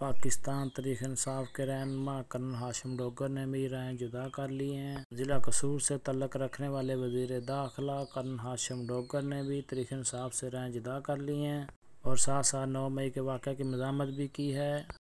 पाकिस्तान तरीक इंसाफ के रहनमा कर्नल हाशिम डोगर ने भी राय जुदा कर ली हैं जिला कसूर से तलक रखने वाले वजीर दाखिला कर्नल हाशिम डोगर ने भी तरीक इंसाफ से राय जुदा कर ली हैं और साथ साथ नौ मई के वाक़े की मजामत भी की है